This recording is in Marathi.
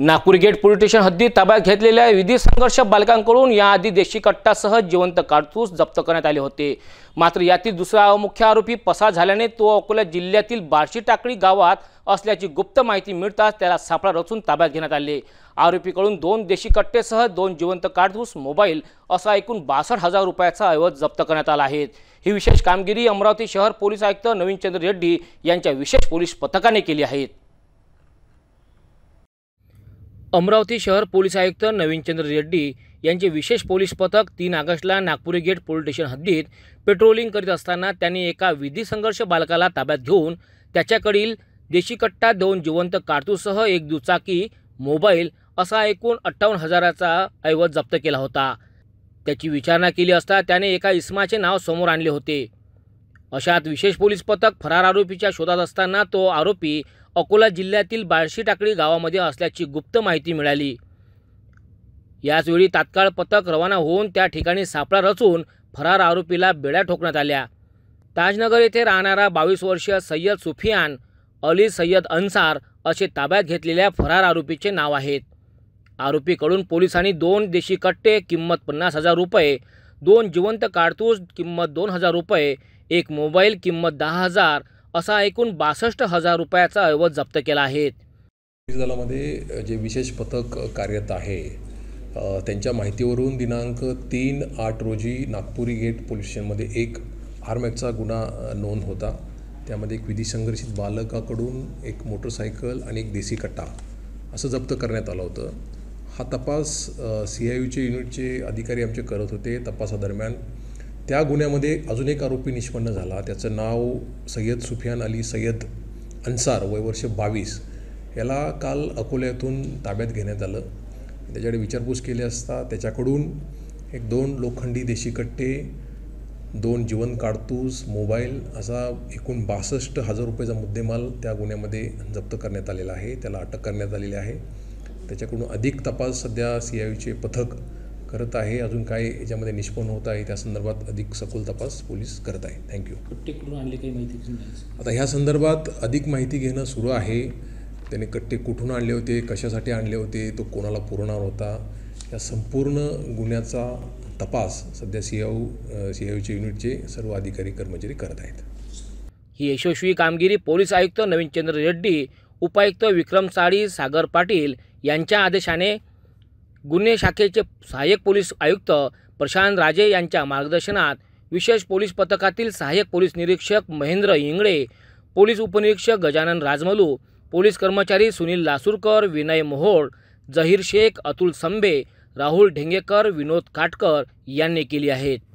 नागपूर गेट पोलीस स्टेशन हद्दीत ताब्यात घेतलेल्या विधी संघर्ष बालकांकडून याआधी देशी कट्टासह जिवंत काडतूस जप्त करण्यात आले होते मात्र यातील दुसरा मुख्य आरोपी पसार झाल्याने तो अकोला जिल्ह्यातील बार्शी टाकळी गावात असल्याची गुप्त माहिती मिळताच त्याला सापळा रचून ताब्यात घेण्यात आले आरोपीकडून दोन देशी कट्टेसह दोन जिवंत काडतूस मोबाईल असा एकूण बासष्ट हजार रुपयाचा ऐवज जप्त करण्यात आला आहे ही विशेष कामगिरी अमरावती शहर पोलीस आयुक्त नवीनचंद्र रेड्डी यांच्या विशेष पोलीस पथकाने केली आहे अमरावती शहर पोलीस आयुक्त नवीनचंद्र रेड्डी यांचे विशेष पोलीस पथक तीन ऑगस्टला नागपुरी गेट पोलीस स्टेशन हद्दीत पेट्रोलिंग करीत असताना त्यांनी एका विधी संघर्ष बालकाला ताब्यात घेऊन त्याच्याकडील देशी कट्टा दोन जिवंत कारतूसह एक दुचाकी मोबाईल असा एकूण अठ्ठावन्न हजाराचा ऐवज जप्त केला होता त्याची विचारणा केली असता त्याने एका इस्माचे नाव समोर आणले होते अशात विशेष पोलीस पथक फरार आरोपीच्या शोधात असताना तो आरोपी अकोला जिल्ह्यातील बाळशी टाकळी गावामध्ये असल्याची गुप्त माहिती मिळाली याचवेळी तात्काळ पथक रवाना होऊन त्या ठिकाणी सापळा रचून फरार आरोपीला बेड्या ठोकण्यात आल्या ताजनगर येथे राहणारा बावीस वर्षीय सय्यद सुफियान अली सय्यद अन्सार असे ताब्यात घेतलेल्या फरार आरोपीचे नाव आहेत आरोपीकडून पोलिसांनी दोन देशी कट्टे किंमत पन्नास हजार रुपये दोन जिवंत कारतूस किंमत दोन हजार रुपये एक मोबाईल किंमत दहा हजार असा एकूण बासष्ट हजार रुपयाचा ऐवज जप्त केला आहे दलामध्ये जे विशेष पथक कार्यरत आहे त्यांच्या माहितीवरून दिनांक तीन आठ रोजी नागपुरी गेट पोलीस स्टेशनमध्ये एक आर्मॅकचा गुन्हा नोंद होता त्यामध्ये एक विधी संघर्षित बालकाकडून एक मोटरसायकल आणि एक देसी कट्टा असं जप्त करण्यात आलं होतं हा तपास सी आय यूचे युनिटचे अधिकारी आमचे करत होते तपासादरम्यान त्या गुन्ह्यामध्ये अजून एक आरोपी निष्पन्न झाला त्याचं नाव सय्यद सुफियान अली सय्यद अन्सार वर्ष बावीस याला काल अकोल्यातून ताब्यात घेण्यात आलं त्याच्याकडे विचारपूस केली असता त्याच्याकडून एक दोन लोखंडी देशी कट्टे दोन जीवन काडतूस मोबाईल असा एकूण बासष्ट हजार रुपयेचा मुद्देमाल त्या गुन्ह्यामध्ये जप्त करण्यात आलेला आहे त्याला अटक करण्यात आलेली आहे त्याच्याकडून अधिक तपास सध्या सी आयचे पथक करत आहे अजून काय याच्यामध्ये निष्पन्न होत आहे त्या संदर्भात अधिक सखोल तपास पोलीस करत आहे थँक्यू कुठून आणले काही माहिती आता ह्या संदर्भात अधिक माहिती घेणं सुरू आहे त्याने कट्टे कुठून आणले होते कशासाठी आणले होते तो कोणाला पुरवणार होता या संपूर्ण गुन्ह्याचा तपास सध्या सी आऊ सी युनिटचे सर्व अधिकारी कर्मचारी करत आहेत ही यशस्वी कामगिरी पोलीस आयुक्त नवीनचंद्र रेड्डी उपायुक्त विक्रम साळी सागर पाटील यांच्या आदेशाने गुन्हे शाखेचे सहाय्यक पोलीस आयुक्त प्रशांत राजे यांच्या मार्गदर्शनात विशेष पोलीस पथकातील सहाय्यक पोलीस निरीक्षक महेंद्र इंगळे पोलीस उपनिरीक्षक गजानन राजमलू पोलीस कर्मचारी सुनील लासूरकर विनय मोहोळ जहीर शेख अतुल संभे राहुल ढेंगेकर विनोद काटकर यांनी केली आहेत